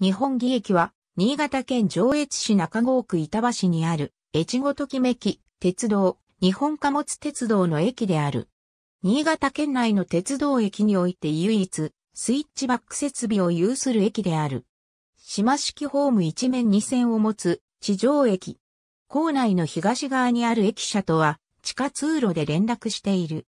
日本義駅は、新潟県上越市中郷区板橋にある、越後ときめき、鉄道、日本貨物鉄道の駅である。新潟県内の鉄道駅において唯一、スイッチバック設備を有する駅である。島式ホーム一面二線を持つ地上駅。構内の東側にある駅舎とは地下通路で連絡している。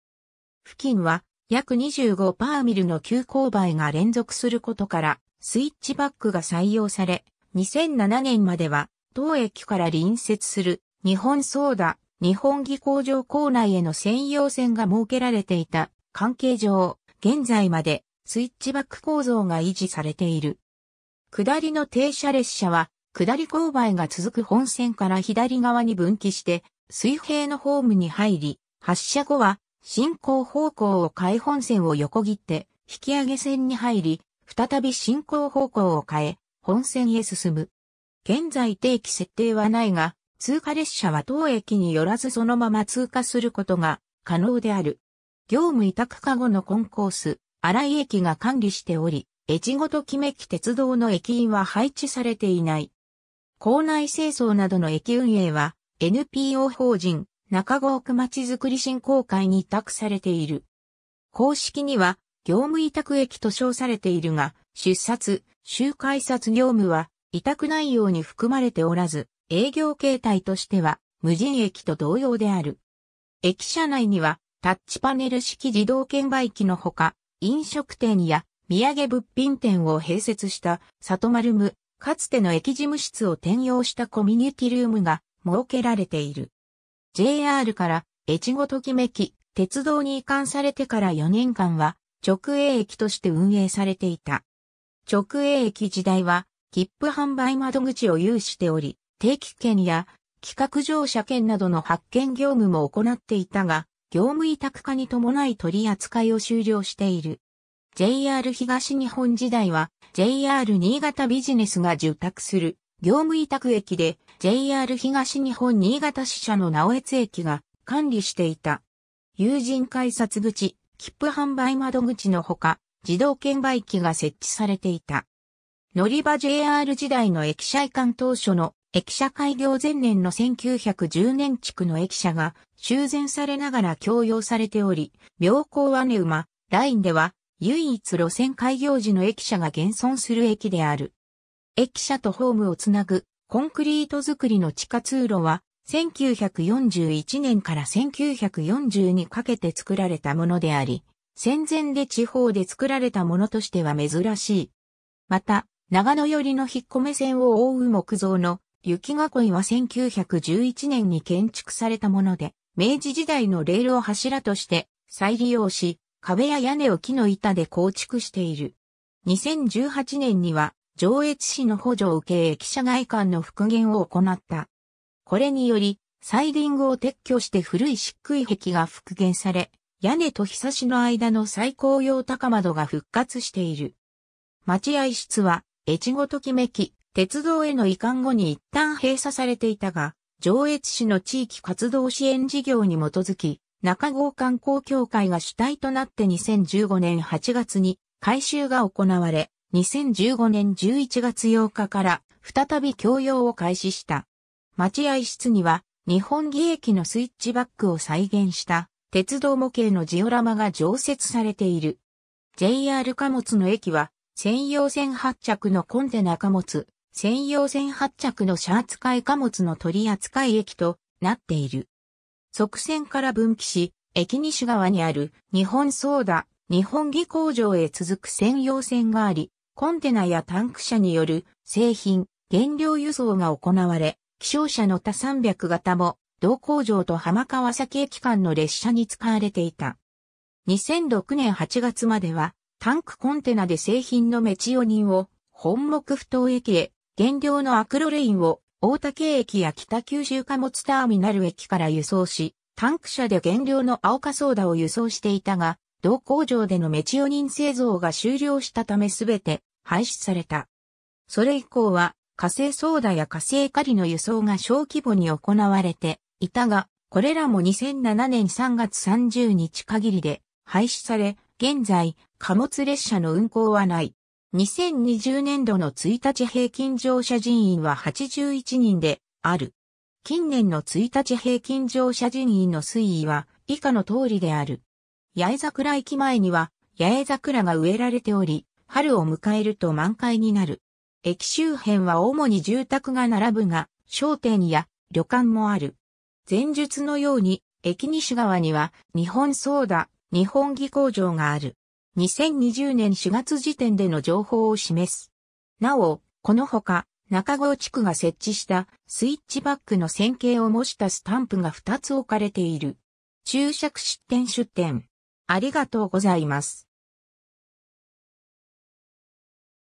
付近は約25パーミルの急勾配が連続することからスイッチバックが採用され、2007年までは、当駅から隣接する日本ソーダ、日本技工場構内への専用線が設けられていた関係上、現在までスイッチバック構造が維持されている。下りの停車列車は、下り勾配が続く本線から左側に分岐して、水平のホームに入り、発車後は進行方向を開本線を横切って、引き上げ線に入り、再び進行方向を変え、本線へ進む。現在定期設定はないが、通過列車は当駅によらずそのまま通過することが可能である。業務委託化後のコンコース、新井駅が管理しており、越後と決めき鉄道の駅員は配置されていない。校内清掃などの駅運営は、NPO 法人、中郷区まちづくり振興会に委託されている。公式には、業務委託駅と称されているが、出札、集会札業務は委託内容に含まれておらず、営業形態としては無人駅と同様である。駅舎内にはタッチパネル式自動券売機のほか、飲食店や土産物品店を併設した里丸ム、かつての駅事務室を転用したコミュニティルームが設けられている。JR から越後ときめき、鉄道に移管されてから4年間は、直営駅として運営されていた。直営駅時代は、切符販売窓口を有しており、定期券や企画乗車券などの発券業務も行っていたが、業務委託化に伴い取り扱いを終了している。JR 東日本時代は JR 新潟ビジネスが受託する業務委託駅で JR 東日本新潟支社の直江津駅が管理していた。友人改札口、切符販売窓口のほか、自動券売機が設置されていた。乗り場 JR 時代の駅舎移管当初の駅舎開業前年の1910年区の駅舎が修繕されながら供用されており、妙高姉馬ラインでは唯一路線開業時の駅舎が現存する駅である。駅舎とホームをつなぐコンクリート造りの地下通路は1941年から1942にかけて作られたものであり、戦前で地方で作られたものとしては珍しい。また、長野寄りの引っ込め線を覆う木造の雪囲いは1911年に建築されたもので、明治時代のレールを柱として再利用し、壁や屋根を木の板で構築している。2018年には、上越市の補助を受け駅舎外観の復元を行った。これにより、サイディングを撤去して古い漆喰壁が復元され、屋根とひさしの間の最高用高窓が復活している。待合室は、越後ときめき、鉄道への移管後に一旦閉鎖されていたが、上越市の地域活動支援事業に基づき、中郷観光協会が主体となって2015年8月に改修が行われ、2015年11月8日から再び供用を開始した。待合室には日本技駅のスイッチバックを再現した鉄道模型のジオラマが常設されている。JR 貨物の駅は専用線発着のコンテナ貨物、専用線発着の車扱い貨物の取扱駅となっている。側線から分岐し、駅西側にある日本ソーダ、日本技工場へ続く専用線があり、コンテナやタンク車による製品、原料輸送が行われ、気象車の他300型も、同工場と浜川崎駅間の列車に使われていた。2006年8月までは、タンクコンテナで製品のメチオニンを本木不当駅へ、原料のアクロレインを大竹駅や北九州貨物ターミナル駅から輸送し、タンク車で原料の青化ソーダを輸送していたが、同工場でのメチオニン製造が終了したためすべて廃止された。それ以降は火星ソーダや火星狩りの輸送が小規模に行われていたが、これらも2007年3月30日限りで廃止され、現在、貨物列車の運行はない。2020年度の1日平均乗車人員は81人である。近年の1日平均乗車人員の推移は以下の通りである。八重桜駅前には八重桜が植えられており、春を迎えると満開になる。駅周辺は主に住宅が並ぶが、商店や旅館もある。前述のように、駅西側には日本ソーダ、日本技工場がある。2020年4月時点での情報を示す。なお、このほか、中郷地区が設置したスイッチバックの線形を模したスタンプが2つ置かれている。注釈出店出店。ありがとうございます。